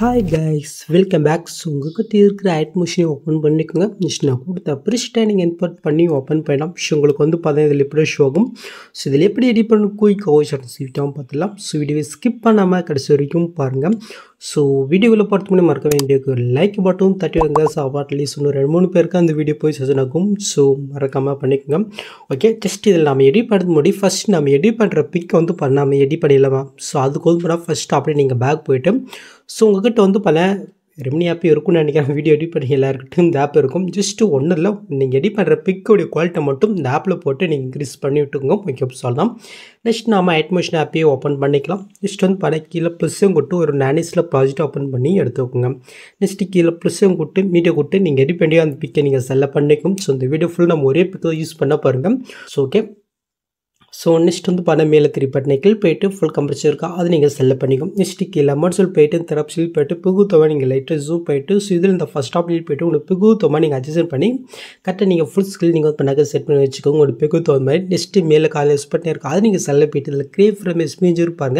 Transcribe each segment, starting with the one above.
hi guys welcome back so உங்கள் கிட்டே இருக்கிற ஐட் மிஷினை ஓப்பன் பண்ணிக்கோங்க நான் கொடுத்த பிரிச்சிட்டா நீங்கள் இன்பட் பண்ணி ஓப்பன் பண்ணலாம் ஸோ உங்களுக்கு வந்து பார்த்தீங்கன்னா இதில் எப்படி ஷோ ஆகும் ஸோ இதில் எப்படி எடிட் பண்ண குயிக் ஓச்சர் சீட்டாகவும் பார்த்துக்கலாம் ஸோ வீடியோவை ஸ்கிப் பண்ணாமல் கடைசி வரைக்கும் பாருங்கள் ஸோ வீடியோவில் பார்த்து முன்னாடி மறக்க வேண்டியது லைக் பட்டும் தட்டி வைங்க சாப்பாடு அட்லீஸ்ட் இன்னும் ரெண்டு மூணு பேருக்கு அந்த வீடியோ போய் சஜன் ஆகும் ஸோ மறக்காமல் பண்ணிக்கோங்க ஓகே ஜஸ்ட் இதில் நம்ம எடிட் பண்ணுறது முன்னாடி ஃபஸ்ட் நம்ம எடிட் பண்ணுற பிக் வந்து பண்ணாமல் எடிட் பண்ணிடலாமா ஸோ அதுக்கு வந்து ஃபஸ்ட்டு அப்படியே நீங்கள் பேக் போய்ட்டு ஸோ உங்களுக்கு உங்ககிட்ட வந்து பல ரெமினி ஆப் இருக்கும்னு நினைக்கிறேன் வீடியோ எடிட் பண்ணி எல்லாருக்கிட்டும் இந்த ஆப் இருக்கும் ஜஸ்ட் ஒன்றும் இல்லை நீங்கள் எடிட் பண்ணுற பிக்கோடைய குவாலிட்டி மட்டும் இந்த ஆப்பில் போட்டு நீங்கள் இன்க்ரீஸ் பண்ணி விட்டுங்க ஓகே சொல்லலாம் நெக்ஸ்ட் நம்ம அட்மோஷன் ஆப்பையே ஓப்பன் பண்ணிக்கலாம் நெக்ஸ்ட் வந்து பல கீழே ப்ளஸ்ஸும் கொட்டு ஒரு நானிஸில் ப்ராஜெக்ட் ஓப்பன் பண்ணி எடுத்துக்கோங்க நெக்ஸ்ட் கீழே ப்ளஸ்ஸும் கொட்டு மீடியோ கொட்டு நீங்கள் எடிட் பண்ணி அந்த பிக்கை நீங்கள் செல்ல பண்ணிக்கும் ஸோ இந்த வீடியோ ஃபுல் நம்ம ஒரே பிக்கை யூஸ் பண்ண பாருங்கள் ஸோ ஓகே ஸோ நெக்ஸ்ட் வந்து பண்ண மேலே த்ரீ பட்டனை கிளிக் போயிட்டு ஃபுல் கம்ப்ரஸர் இருக்கா அது நீங்கள் செல்ல பண்ணிக்கும் நெக்ஸ்ட் கீழே மர்சல் போயிட்டு திறப்பு சில் போயிட்டு புகுத்தவா நீங்கள் லைட்டு ஜூ போயிட்டு ஸோ இதில் இந்த ஃபஸ்ட் லீட் போயிட்டு உங்களுக்கு பிகுத்தமாக நீங்கள் அட்ஜஸ்ட் பண்ணி கரெக்டாக நீங்கள் ஃபுல் ஸ்கில் நீங்கள் வந்து பண்ணாக்க செட் பண்ணி வச்சுக்கோங்க உங்களுக்கு பிகுத்தவ மாதிரி நெக்ஸ்ட்டு மேலே காலையில் யூஸ் பண்ணி இருக்கா அது நீங்கள் செல்ல போயிட்டு இதில் க்ரே ஃப்ரம் ஸ்மீஜ் இருப்பாங்க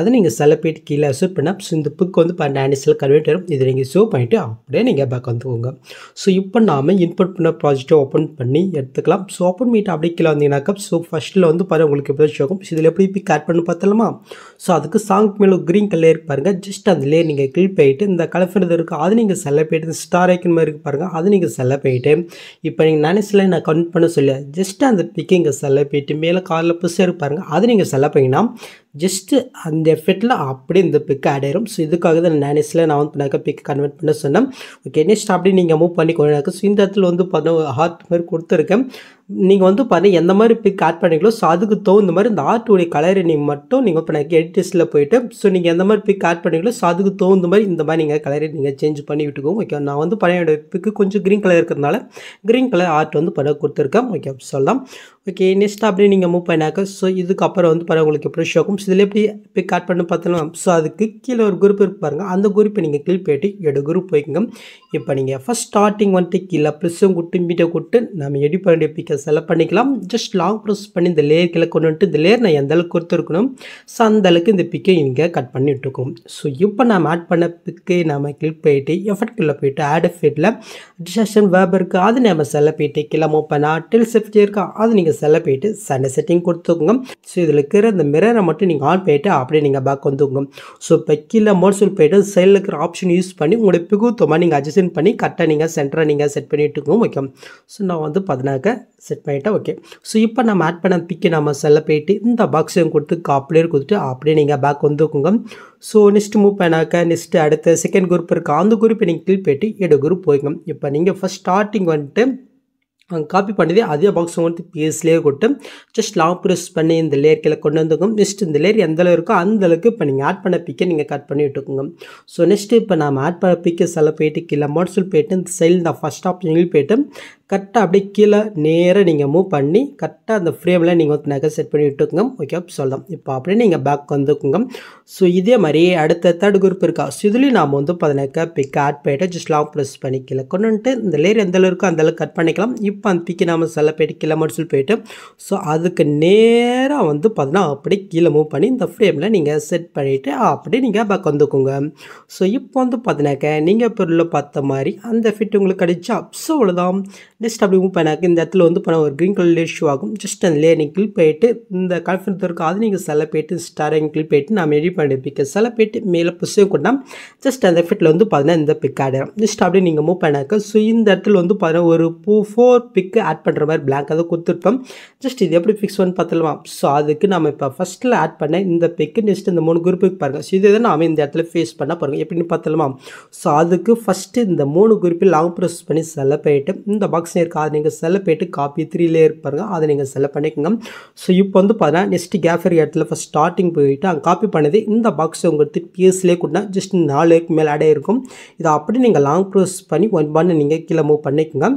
அதை நீங்கள் செல்ல போயிட்டு கீழே அசூர் பண்ணால் ஸோ இந்த புக் வந்து பன்னெண்டு ஆண்டிஸில் கன்வெர்ட் வரும் இதை நீங்கள் சேவ் பண்ணிவிட்டு அப்படியே நீங்கள் பேக் வந்துக்கோங்க ஸோ இப்போ நாம இன்புட் பண்ண ப்ராஜெக்டை ஓப்பன் பண்ணி எடுத்துக்கலாம் ஸோ ஓப்பன் பண்ணிட்டு அப்படியே கீழே வந்தீங்கன்னாக்கா ஸோ ஃபஸ்ட்டில் வந்து வந்து பாருங்கள் உங்களுக்கு எப்படி ஆகும் இதில் எப்படி பிக் ஆட் பண்ணி பார்த்தலாமா ஸோ அதுக்கு சாங் மேலே க்ரீன் கலர் இருக்கு பாருங்கள் ஜஸ்ட் அதுலேயே நீங்கள் கிளிக் போயிட்டு இந்த கலஃபர் இருக்கும் அது நீங்கள் செல்ல போயிட்டு ஸ்டார் ஐக்கன் மாதிரி இருக்கு பாருங்கள் அது நீங்கள் செல்ல போயிட்டு இப்போ நீங்கள் நினைச்சல நான் கவுண்ட் பண்ண சொல்லி ஜஸ்ட் அந்த பிக்கை இங்கே செல்ல போயிட்டு மேலே காலில் புதுசாக இருக்கு பாருங்கள் அது நீங்கள் செல்ல பண்ணிங்கன்னா ஜஸ்ட்டு அந்த எஃபெக்டில் அப்படியே இந்த பிக் ஆட் ஆயிரும் ஸோ இதுக்காக தான் நேனிஸில் நான் வந்து பண்ணாக்க பிக்கை கன்வெர்ட் பண்ண சொன்னேன் ஓகே நெக்ஸ்ட் அப்படி நீங்கள் மூவ் பண்ணி கொண்டாக்க ஸோ இந்த இடத்துல வந்து பார்த்தோம் ஹார்ட் மாதிரி கொடுத்துருக்கேன் நீங்கள் வந்து பார்த்தீங்கன்னா எந்த மாதிரி பிக் ஆட் பண்ணிக்கலோ ஸோ அதுக்கு தகுந்த மாதிரி இந்த ஆர்ட்டுடைய கலரை நீங்கள் மட்டும் நீங்கள் இப்போ நான் எடிட்டிஸ்ட்டில் போயிட்டு ஸோ நீங்கள் எந்த மாதிரி பிக் ஆட் பண்ணிக்கலோ ஸோ அதுக்கு தகுந்த மாதிரி இந்த மாதிரி நீங்கள் கலரை நீங்கள் சேஞ்ச் பண்ணி விட்டுக்கோங்க ஓகே நான் வந்து பழைய பிக்கு கொஞ்சம் க்ரீன் கலர் இருக்கிறதுனால க்ரீன் கலர் ஆர்ட் வந்து படம் கொடுத்துருக்கேன் ஓகே சொல்லலாம் ஓகே நெக்ஸ்ட் அப்படியே நீங்கள் மூவ் பண்ணாக்க ஸோ இதுக்கப்புறம் வந்து பாருங்கள் உங்களுக்கு எப்படி ஷோக்கும் இதில் எப்படி இப்போ கட் பண்ணி பார்த்தோன்னா ஸோ அதுக்கு கீழே ஒரு குரூப் இருக்கு பாருங்கள் அந்த குரூப்பை நீங்கள் கிளிக் போயிட்டு எடு குரூப் போய்க்குங்க இப்போ நீங்கள் ஃபஸ்ட் ஸ்டார்டிங் வந்துட்டு கீழே ப்ரெஸ்ஸும் கொடுத்து மீட்டை கொடுத்து நம்ம எடிட் பண்ணி பிக்கை செலக்ட் பண்ணிக்கலாம் ஜஸ்ட் லாங் ப்ரெஸ் பண்ணி இந்த லேயர் கீழே கொண்டு வந்துட்டு இந்த லேயர் நான் எந்த அளவுக்கு கொடுத்துருக்கணும் ஸோ அந்த அளவுக்கு இந்த பிக்கை இங்கே கட் பண்ணிட்டுருக்கோம் ஸோ இப்போ நம்ம ஆட் பண்ண பிக்கை நம்ம கிளிக் போயிட்டு எஃபர்ட் கீழே போயிட்டு ஆட் ஃபீட்டில் டிசன் வேப் இருக்குது அது நம்ம போயிட்டு கீழே மூவ் பண்ணால் டெல் செஃப்ட் இருக்கா அது நீங்கள் செல்ல போயிட்டு சண்டை செட்டிங் கொடுத்துக்கோங்க ஸோ இதில் இருக்கிற அந்த மிரரை மட்டும் நீங்கள் ஆன் பண்ணிவிட்டு அப்படியே நீங்கள் பேக் வந்துக்கோங்க ஸோ இப்போ கீழே மோட்ஸில் போயிட்டு சைடில் இருக்கிற ஆப்ஷன் யூஸ் பண்ணி உங்களுடைய பிகுத்தமாக நீங்கள் அட்ஜஸ்ட் பண்ணி கரெக்டாக நீங்கள் சென்டராக நீங்கள் செட் பண்ணிட்டுருக்கோம் ஓகே ஸோ நான் வந்து பதினாக்க செட் பண்ணிவிட்டேன் ஓகே ஸோ இப்போ நம்ம ஆட் பண்ண பிக்கு நம்ம செல்ல போயிட்டு இந்த பாக்ஸையும் கொடுத்து அப்படியே கொடுத்துட்டு அப்படியே நீங்கள் பேக் வந்துக்கோங்க ஸோ நெக்ஸ்ட் மூவ் பண்ணாக்க நெக்ஸ்ட் அடுத்த செகண்ட் குரூப் இருக்குது அந்த குரூப்பை நீங்கள் கீழ் போயிட்டு எடு குரூப் போயிங்க இப்போ நீங்கள் ஃபஸ்ட் ஸ்டார்டிங் வந்துட்டு காப்பி பண்ணதே அதே பாக்ஸ் வந்து பிஎஸ்லேயே கொட்டு ஜஸ்ட் லாங் ப்ரெஸ் பண்ணி இந்த கீழே கொண்டு வந்துக்கும் நெக்ஸ்ட் இந்த லேயர் எந்த அளவு இருக்கோ அந்த அளவுக்கு இப்போ நீங்கள் ஆட் பண்ண பிக்கை நீங்கள் கட் பண்ணி விட்டுக்கோங்க ஸோ நெக்ஸ்ட்டு இப்போ நம்ம ஆட் பண்ண பிக்கை செல்ல போயிட்டு கீழே மோட்ஸில் போயிட்டு இந்த சைடில் இந்த ஃபஸ்ட் ஆப்ஷனில் போயிட்டு கரெக்டாக அப்படியே கீழே நேராக நீங்கள் மூவ் பண்ணி கரெக்டாக அந்த ஃப்ரேமில் நீங்கள் வந்து நகை செட் பண்ணி விட்டுக்குங்க ஓகே சொல்லலாம் இப்போ அப்படியே நீங்கள் பேக் வந்துக்குங்க ஸோ இதே மாதிரி அடுத்த தேர்ட் குரூப் இருக்கா ஸோ இதுலேயும் நாம் வந்து பதினாக்க பிக் ஆட் போயிட்டு ஜஸ்ட் லாங் ப்ரெஸ் பண்ணிக்கல கொண்டு வந்துட்டு இந்த லேர் எந்த அளவுக்கு அந்தளவுக்கு கட் பண்ணிக்கலாம் இப்போ அந்த பிக்கை நாம் செல்ல போயிட்டு கீழே முடிச்சு போயிட்டு ஸோ அதுக்கு நேராக வந்து பார்த்தினா அப்படியே கீழே மூவ் பண்ணி இந்த ஃப்ரேமில் நீங்கள் செட் பண்ணிவிட்டு அப்படியே நீங்கள் பேக் வந்துக்குங்க ஸோ இப்போ வந்து பார்த்தினாக்க நீங்கள் பொருளில் பார்த்த மாதிரி அந்த ஃபிட் உங்களுக்கு கிடைச்சா ஸோ அவ்வளோதான் நெக்ஸ்ட் அப்படி மூவ் பண்ணாக்க இந்த இடத்துல வந்து பண்ண ஒரு க்ரீன் கலர் லேட் ஷூ ஆகும் ஜஸ்ட் அந்த லேயர் நீங்கள் கிளிக் போயிட்டு இந்த கான்ஃபிடன்ஸ் இருக்கும் அது நீங்கள் செல போயிட்டு ஸ்டாரை கிளிக் போயிட்டு நம்ம எடிட் பண்ணிருப்பீங்க செல போயிட்டு மேலே புஷையும் கொண்டா ஜஸ்ட் அந்த எஃபெக்ட்டில் வந்து பார்த்தீங்கன்னா இந்த பிக் ஆடிடும் நெக்ஸ்ட் அப்படியே நீங்கள் மூவ் பண்ணாக்க ஸோ இந்த இடத்துல வந்து பார்த்தீங்கன்னா ஒரு பூ ஃபோர் பிக்கு ஆட் பண்ணுற மாதிரி பிளாக் அதை கொடுத்துருப்போம் ஜஸ்ட் இது எப்படி ஃபிக்ஸ் பண்ணி பார்த்துலாம் ஸோ அதுக்கு நம்ம இப்போ ஃபஸ்ட்டில் ஆட் பண்ண இந்த பிக்கு நெக்ஸ்ட் இந்த மூணு குரூப்புக்கு பாருங்கள் ஸோ இதை நாம இந்த இடத்துல ஃபேஸ் பண்ண பாருங்கள் எப்படின்னு பார்த்துலாம் ஸோ அதுக்கு ஃபஸ்ட்டு இந்த மூணு குரூப்பில் லாங் ப்ரெஸ் பண்ணி செல போயிட்டு இந்த பாக்ஸ் பாக்ஸ்லேயே அதை நீங்கள் செல்ல போய்ட்டு காப்பி த்ரீலே இருப்பாருங்க அதை நீங்கள் செல்ல பண்ணிக்கோங்க ஸோ இப்போ வந்து பார்த்தீங்கன்னா நெக்ஸ்ட் கேஃபர் இடத்துல ஃபஸ்ட் ஸ்டார்டிங் போயிட்டு அங்கே காப்பி பண்ணது இந்த பாக்ஸ் உங்களுக்கு பிஎஸ்லேயே கொடுத்தா ஜஸ்ட் நாலுக்கு மேலே அடே இருக்கும் இதை அப்படி நீங்கள் லாங் க்ரோஸ் பண்ணி ஒன் பண்ண நீங்கள் கீழே மூவ் பண்ணிக்கோங்க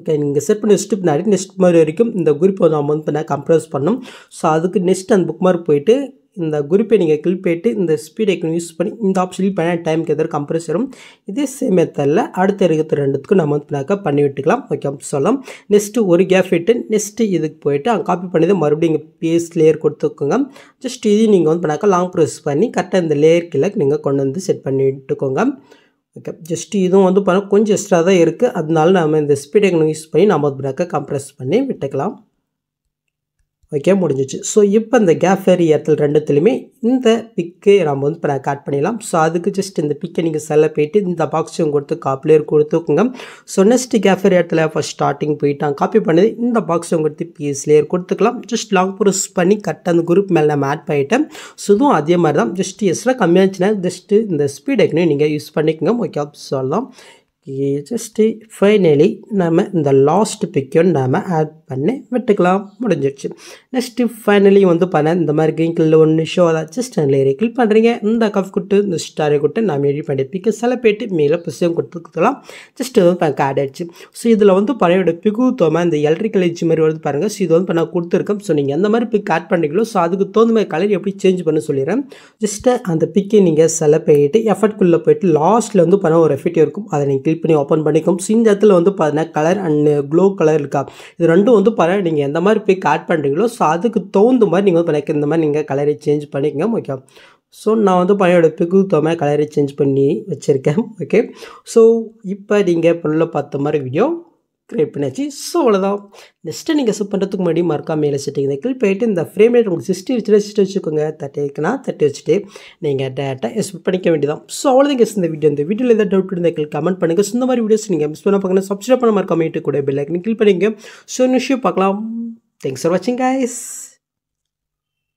ஓகே நீங்கள் செட் பண்ணி வச்சுட்டு பின்னாடி நெக்ஸ்ட் மாதிரி வரைக்கும் இந்த குறிப்பை நம்ம வந்து பண்ண கம்ப்ரஸ் பண்ணணும் ஸோ அதுக்கு நெக்ஸ்ட் அந்த புக் மார்க் போயிட்டு இந்த குறிப்பை நீங்கள் கிளிக் போயிட்டு இந்த ஸ்பீட் ஐக்கன் யூஸ் பண்ணி இந்த ஆப்ஷனில் பண்ண டைமுக்கு எதிர கம்ப்ரஸ் வரும் இதே சேம் மெத்தடில் அடுத்த இருபத்தி ரெண்டுத்துக்கும் நம்ம வந்து பிளாக்கப் பண்ணி விட்டுக்கலாம் ஓகே அப்படி சொல்லலாம் நெக்ஸ்ட்டு ஒரு கேப் விட்டு நெக்ஸ்ட்டு இதுக்கு போயிட்டு அங்கே காப்பி பண்ணி மறுபடியும் இங்கே பேஸ் லேயர் கொடுத்துக்கோங்க ஜஸ்ட் இதையும் நீங்கள் வந்து பண்ணாக்கா லாங் ப்ரெஸ் பண்ணி கரெக்டாக இந்த லேயர் கீழே நீங்கள் கொண்டு வந்து செட் பண்ணி விட்டுக்கோங்க ஓகே ஜஸ்ட் இதுவும் வந்து பண்ண கொஞ்சம் எக்ஸ்ட்ரா தான் இருக்குது அதனால நம்ம இந்த ஸ்பீடை யூஸ் பண்ணி நம்ம பிளாக்கை கம்ப்ரெஸ் பண்ணி விட்டுக்கலாம் ஓகே முடிஞ்சிச்சு ஸோ இப்போ இந்த கேஃபேரி ஏர்த்தல் ரெண்டுத்துலையுமே இந்த பிக்கை நம்ம வந்து இப்போ நான் கட் பண்ணிடலாம் ஸோ அதுக்கு ஜஸ்ட் இந்த பிக்கை நீங்கள் செல்ல போயிட்டு இந்த பாக்ஸையும் கொடுத்து காப்பிலேயே கொடுத்துக்கோங்க ஸோ நெக்ஸ்ட் கேஃபேரி ஏர்த்தில் ஃபஸ்ட் ஸ்டார்டிங் போயிட்டான் காப்பி பண்ணது இந்த பாக்ஸையும் கொடுத்து பிஎஸ்லேயர் கொடுத்துக்கலாம் ஜஸ்ட் லாங் ப்ரூஸ் பண்ணி கரெக்டாக அந்த குரூப் மேலே நம்ம ஆட் பண்ணிட்டேன் ஸோ இதுவும் அதே மாதிரி தான் ஜஸ்ட் எஸ்ட்ரா கம்மியாச்சுன்னா ஜஸ்ட்டு இந்த ஸ்பீட் எக்கனையும் நீங்கள் யூஸ் பண்ணிக்கோங்க ஓகே சொல்லலாம் ஜஸ்ட்டு ஃபைனலி நம்ம இந்த லாஸ்ட் பிக்கும் நாம் ஆட் பண்ணி விட்டுக்கலாம் முடிஞ்சிடுச்சு நெக்ஸ்ட்டு ஃபைனலி வந்து பண்ண இந்த மாதிரி கிங்கிளில் ஒன்று ஷோ அதாச்சும் ஸ்டாண்டில் கிளிக் பண்ணுறீங்க இந்த கஃப் கொடுத்து இந்த ஸ்டாரை கொடுத்து நாம் எழுதி பண்ணி பிக்க சில பேட்டு மேலே புஸ்தகம் கொடுத்துக்கலாம் ஜஸ்ட்டு வந்து ஆட் ஆயிடுச்சு ஸோ இதில் வந்து பழையோட பிகு தோமா இந்த எலக்ட்ரிக்கல் எஜ் மாதிரி வந்து பாருங்கள் ஸோ இது வந்து நான் கொடுத்துருக்கேன் ஸோ நீங்கள் எந்த மாதிரி பிக் ஆட் பண்ணிக்கலோ ஸோ அதுக்கு தகுந்த மாதிரி கலர் எப்படி சேஞ்ச் பண்ண சொல்லிடுறேன் ஜஸ்ட்டு அந்த பிக்கை நீங்கள் சில போயிட்டு குள்ளே போயிட்டு லாஸ்ட்டில் வந்து பண்ண ஒரு எஃபெக்ட் இருக்கும் அதை நீங்கள் கிளிக் பண்ணி ஓப்பன் பண்ணிக்கும் ஸோ இடத்துல வந்து பார்த்தீங்கன்னா கலர் அண்ட் க்ளோ கலர் இருக்கா இது ரெண்டும் வந்து பாருங்கள் நீங்கள் எந்த மாதிரி பிக் ஆட் பண்ணுறீங்களோ ஸோ அதுக்கு தகுந்த மாதிரி நீங்கள் வந்து இந்த மாதிரி நீங்கள் கலரை சேஞ்ச் பண்ணிக்கங்க ஓகே ஸோ நான் வந்து பையனோட பிக்கு தோமே கலரை சேஞ்ச் பண்ணி வச்சுருக்கேன் ஓகே ஸோ இப்போ நீங்கள் பொருளில் பார்த்த மாதிரி வீடியோ சப்ஸ்கிரைப் பண்ணியாச்சு ஸோ அவ்வளோதான் நெக்ஸ்ட்டு நீங்கள் சப் பண்ணுறதுக்கு முன்னாடி மறக்காம மேலே இந்த கிளிக் போயிட்டு இந்த ஃப்ரேம் ரேட் உங்களுக்கு சிக்ஸ்டி வச்சுட்டு சிக்ஸ்டி வச்சுக்கோங்க தேர்ட்டி இருக்குன்னா தேர்ட்டி வச்சுட்டு நீங்கள் டேரெக்டாக எஸ் பண்ணிக்க வேண்டியதான் ஸோ அவ்வளோதான் கேஸ் இந்த வீடியோ இந்த வீடியோவில் எதாவது டவுட் இருந்தால் கிளிக் கமெண்ட் பண்ணுங்கள் ஸோ இந்த மாதிரி வீடியோஸ் நீங்கள் மிஸ் பண்ண பார்க்கணும் சப்ஸ்கிரைப் பண்ண மறக்காமல் கூட பெல் ஐக்கன் கிளிக் பண்ணிங்க ஸோ நியூஷியும் பார்க்கலாம் தேங்க்ஸ் ஃபார் வாட்சிங் கைஸ்